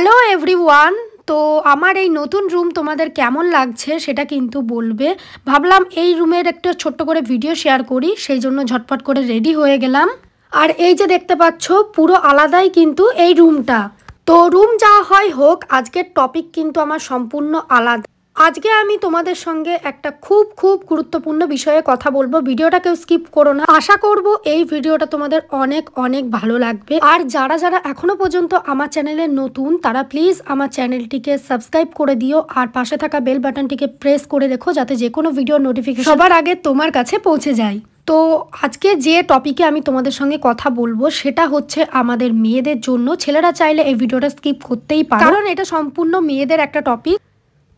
Hello everyone তো আমার এই নতুন রুম তোমাদের কেমন লাগছে সেটা কিন্তু বলবে ভাবলাম এই রুমের একটা ছোট্ট করে ভিডিও শেয়ার করি সেই জন্য ঝটপট করে রেডি হয়ে গেলাম আর এই যে দেখতে পাচ্ছ পুরো আলাদাই কিন্তু এই রুমটা তো রুম যা হয় হোক আজকের টপিক কিন্তু আমার সম্পূর্ণ আলাদা আজকে আমি তোমাদের সঙ্গে একটা খুব খুব গুরুত্বপূর্ণ বিষয়ে কথা বলবো ভিডিওটা কেউ স্কিপ করো না আশা করব এই ভিডিওটা তোমাদের অনেক অনেক ভালো লাগবে আর যারা যারা এখনো পর্যন্ত আমার চ্যানেলে নতুন তারা প্লিজ আমার চ্যানেলটিকে সাবস্ক্রাইব করে দিও আর পাশে থাকা বেল বাটনটিকে প্রেস করে রেখো যাতে যে কোনো ভিডিও নোটিফিকেশন সবার আগে তোমার কাছে পৌঁছে যায় তো আজকে যে টপিকে আমি তোমাদের সঙ্গে কথা বলবো সেটা হচ্ছে আমাদের মেয়েদের জন্য ছেলেরা চাইলে এই ভিডিওটা স্কিপ করতেই পারে কারণ এটা সম্পূর্ণ মেয়েদের একটা টপিক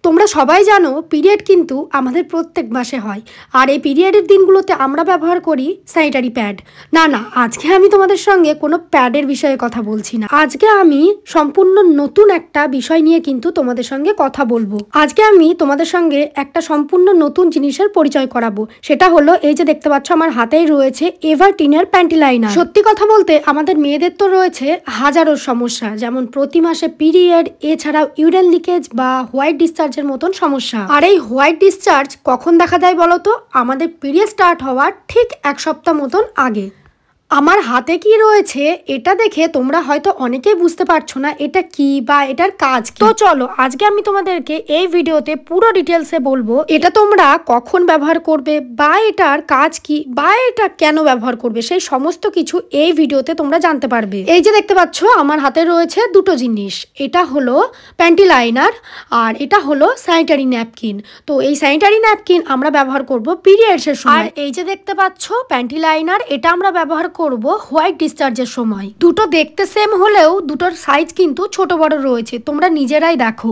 তোমরা সবাই জানো পিরিয়ড কিন্তু আমাদের প্রত্যেক মাসে হয় আর এই পিরিয়ডের দিনগুলোতে আমরা ব্যবহার করি স্যানিটারি প্যাড না না আজকে আমি তোমাদের সঙ্গে কোনো প্যাডের বিষয়ে কথা বলছি না আজকে আমি সম্পূর্ণ নতুন একটা বিষয় নিয়ে কিন্তু তোমাদের সঙ্গে কথা বলবো আজকে আমি তোমাদের সঙ্গে একটা সম্পূর্ণ নতুন জিনিসের পরিচয় করাবো সেটা হলো এই যে দেখতে পাচ্ছ আমার হাতেই রয়েছে এভার টিনের প্যান্টিলাইনার সত্যি কথা বলতে আমাদের মেয়েদের তো রয়েছে হাজারো সমস্যা যেমন প্রতি মাসে পিরিয়ড এছাড়াও ইউরেন লিকেজ বা হোয়াইট ডিসচার্জ ডিসচার্জের মতন সমস্যা আর এই হোয়াইট ডিসচার্জ কখন দেখা দেয় বলতো আমাদের পিরিয়ড স্টার্ট হওয়ার ঠিক এক সপ্তাহ মতন আগে আমার হাতে কি রয়েছে এটা দেখে তোমরা হয়তো অনেকেই বুঝতে পারছো না এটা কি বা এটার কাজ তো চলো আজকে আমি তোমাদেরকে এই ভিডিওতে পুরো ডিটেলসে বলবো এটা তোমরা কখন ব্যবহার করবে বা এটার কাজ কি বা এটা কেন ব্যবহার করবে সেই সমস্ত কিছু এই ভিডিওতে তোমরা জানতে পারবে এই যে দেখতে পাচ্ছ আমার হাতে রয়েছে দুটো জিনিস এটা হলো প্যান্টি লাইনার আর এটা হলো স্যানিটারি ন্যাপকিন তো এই স্যানিটারি ন্যাপকিন আমরা ব্যবহার করবো পিরিয়ডসের সময় এই যে দেখতে পাচ্ছ প্যান্টি লাইনার এটা আমরা ব্যবহার করব হোয়াইট ডিসচার্জের সময় দুটো দেখতে সেম হলেও দুটোর সাইজ কিন্তু ছোট বড় রয়েছে তোমরা নিজেরাই দেখো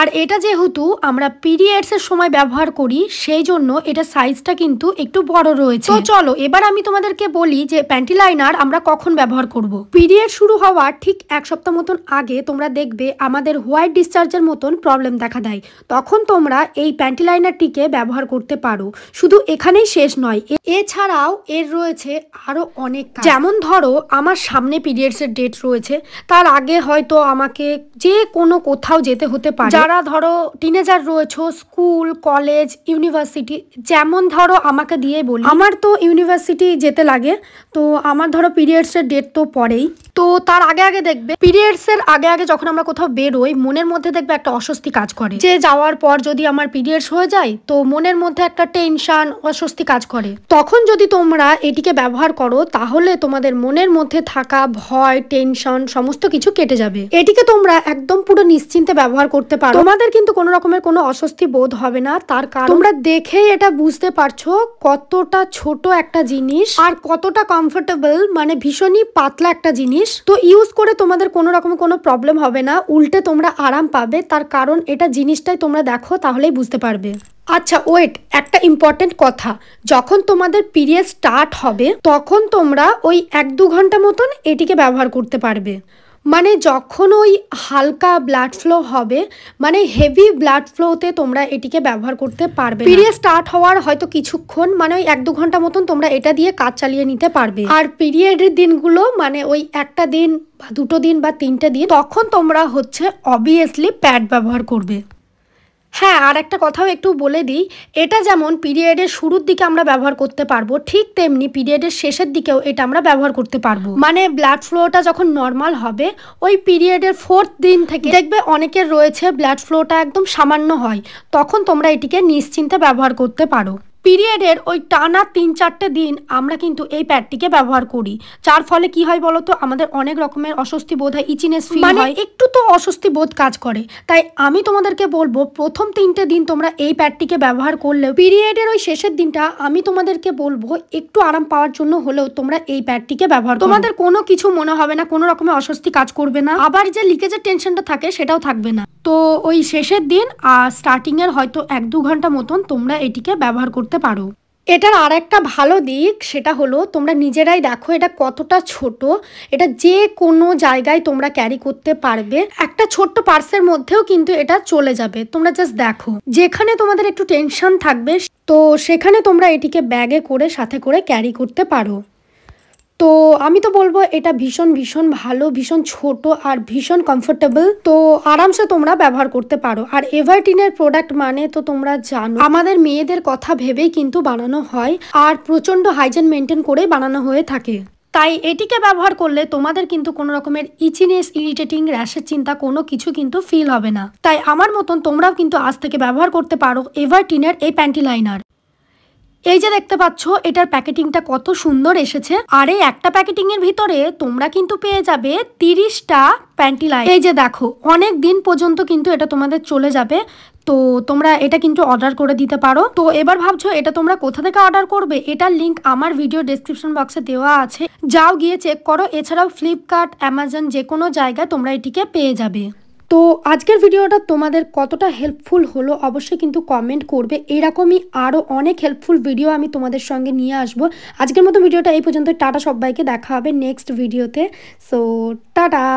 আর এটা যেহেতু আমরা পিরিয়ডসের সময় ব্যবহার করি সেই জন্য এটা সাইজটা কিন্তু একটু বড় রয়েছে তো চলো এবার আমি তোমাদেরকে বলি যে প্যান্টি লাইনার আমরা কখন ব্যবহার করব। পিরিয়ড শুরু হওয়ার ঠিক এক সপ্তাহ মতন আগে তোমরা দেখবে আমাদের হোয়াইট ডিসচার্জের মতন প্রবলেম দেখা দেয় তখন তোমরা এই প্যান্টি লাইনারটিকে ব্যবহার করতে পারো শুধু এখানেই শেষ নয় এছাড়াও এর রয়েছে আরও অনেক যেমন ধরো আমার সামনে পিরিয়ডসের ডেট রয়েছে তার আগে হয়তো আমাকে যে কোনো কোথাও যেতে হতে পারে যারা ধরো টিনেজার রয়েছো স্কুল কলেজ ইউনিভার্সিটি যেমন ধরো আমাকে দিয়ে বলি আমার তো ইউনিভার্সিটি যেতে লাগে তো আমার ধরো পিরিয়ডসের ডেট তো পরেই তো তার আগে আগে দেখবে পিরিয়ডসের আগে আগে যখন আমরা কোথাও বেরোই মনের মধ্যে দেখবে একটা অস্বস্তি কাজ করে যে যাওয়ার পর যদি আমার পিরিয়ডস হয়ে যায় তো মনের মধ্যে একটা টেনশন অস্বস্তি কাজ করে তখন যদি তোমরা এটিকে ব্যবহার করো তাহলে তোমাদের মনের মধ্যে থাকা ভয় টেনশন সমস্ত কিছু কেটে যাবে এটিকে তোমরা একদম পুরো নিশ্চিন্তে ব্যবহার করতে পারো তোমাদের কিন্তু কোনো রকমের কোনো অস্বস্তি বোধ হবে না তার কারণ তোমরা দেখেই এটা বুঝতে পারছো কতটা ছোট একটা জিনিস আর কতটা কমফোর্টেবল মানে ভীষণই পাতলা একটা জিনিস তো ইউজ করে তোমাদের কোনো রকম কোনো প্রবলেম হবে না উল্টে তোমরা আরাম পাবে তার কারণ এটা জিনিসটাই তোমরা দেখো তাহলেই বুঝতে পারবে আচ্ছা ওয়েট একটা ইম্পর্টেন্ট কথা যখন তোমাদের পিরিয়ড স্টার্ট হবে তখন তোমরা ওই এক দু ঘন্টা মতন এটিকে ব্যবহার করতে পারবে মানে যখন ওই হালকা ব্লাড ফ্লো হবে মানে হেভি ব্লাড ফ্লোতে তোমরা এটিকে ব্যবহার করতে পারবে পিরিয়ড স্টার্ট হওয়ার হয়তো কিছুক্ষণ মানে ওই এক দু ঘন্টা মতন তোমরা এটা দিয়ে কাজ চালিয়ে নিতে পারবে আর পিরিয়ডের দিনগুলো মানে ওই একটা দিন বা দুটো দিন বা তিনটে দিন তখন তোমরা হচ্ছে অবভিয়াসলি প্যাড ব্যবহার করবে হ্যাঁ আর একটা কথাও একটু বলে দিই এটা যেমন পিরিয়ডের শুরুর দিকে আমরা ব্যবহার করতে পারবো ঠিক তেমনি পিরিয়ডের শেষের দিকেও এটা আমরা ব্যবহার করতে পারবো মানে ব্লাড ফ্লোটা যখন নর্মাল হবে ওই পিরিয়ডের ফোর্থ দিন থেকে দেখবে অনেকের রয়েছে ব্লাড ফ্লোটা একদম সামান্য হয় তখন তোমরা এটিকে নিশ্চিন্তে ব্যবহার করতে পারো পিরিয়ডের ওই টানা তিন চারটে দিন আমরা কিন্তু এই প্যাডটিকে ব্যবহার করি যার ফলে কি হয় বলতো আমাদের অনেক রকমের অস্বস্তি বোধ হয় ইচিনেস মানে একটু তো অস্বস্তি বোধ কাজ করে তাই আমি তোমাদেরকে বলবো প্রথম তিনটে দিন তোমরা এই প্যাডটিকে ব্যবহার করলেও পিরিয়ডের ওই শেষের দিনটা আমি তোমাদেরকে বলবো একটু আরাম পাওয়ার জন্য হলেও তোমরা এই প্যাডটিকে ব্যবহার তোমাদের কোনো কিছু মনে হবে না কোনো রকমের অস্বস্তি কাজ করবে না আবার যে লিকেজের টেনশনটা থাকে সেটাও থাকবে না তো ওই শেষের দিন আর স্টার্টিংয়ের হয়তো এক দু ঘন্টা মতন তোমরা এটিকে ব্যবহার করতে পারো এটার আর একটা ভালো দিক সেটা হলো তোমরা নিজেরাই দেখো এটা কতটা ছোট এটা যে কোনো জায়গায় তোমরা ক্যারি করতে পারবে একটা ছোট্ট পার্সের মধ্যেও কিন্তু এটা চলে যাবে তোমরা জাস্ট দেখো যেখানে তোমাদের একটু টেনশন থাকবে তো সেখানে তোমরা এটিকে ব্যাগে করে সাথে করে ক্যারি করতে পারো তো আমি তো বলবো এটা ভীষণ ভীষণ ভালো ভীষণ ছোট আর ভীষণ কমফোর্টেবল তো আরামসে তোমরা ব্যবহার করতে পারো আর এভারটিনের প্রোডাক্ট মানে তো তোমরা জানো আমাদের মেয়েদের কথা ভেবেই কিন্তু বানানো হয় আর প্রচন্ড হাইজেন মেনটেন করে বানানো হয়ে থাকে তাই এটিকে ব্যবহার করলে তোমাদের কিন্তু কোনো রকমের ইচিনেস ইরিটেটিং র্যাশের চিন্তা কোনো কিছু কিন্তু ফিল হবে না তাই আমার মতন তোমরাও কিন্তু আজ থেকে ব্যবহার করতে পারো এভারটিনের এই প্যান্টি লাইনার এই যে দেখতে পাচ্ছ এটার প্যাকেটিংটা কত সুন্দর এসেছে আর এই একটা প্যাকেটিং এর ভিতরে তোমরা কিন্তু পেয়ে যাবে তিরিশটা প্যান্টি লাইন এই যে দেখো অনেক দিন পর্যন্ত কিন্তু এটা তোমাদের চলে যাবে তো তোমরা এটা কিন্তু অর্ডার করে দিতে পারো তো এবার ভাবছো এটা তোমরা কোথা থেকে অর্ডার করবে এটার লিঙ্ক আমার ভিডিও ডিসক্রিপশন বক্সে দেওয়া আছে যাও গিয়ে চেক করো এছাড়াও ফ্লিপকার্ট অ্যামাজন যে কোনো জায়গায় তোমরা এটিকে পেয়ে যাবে তো আজকের ভিডিওটা তোমাদের কতটা হেল্পফুল হলো অবশ্যই কিন্তু কমেন্ট করবে এরকমই আরও অনেক হেল্পফুল ভিডিও আমি তোমাদের সঙ্গে নিয়ে আসব আজকের মতো ভিডিওটা এই পর্যন্ত টাটা সবাইকে দেখা হবে নেক্সট ভিডিওতে সো টাটা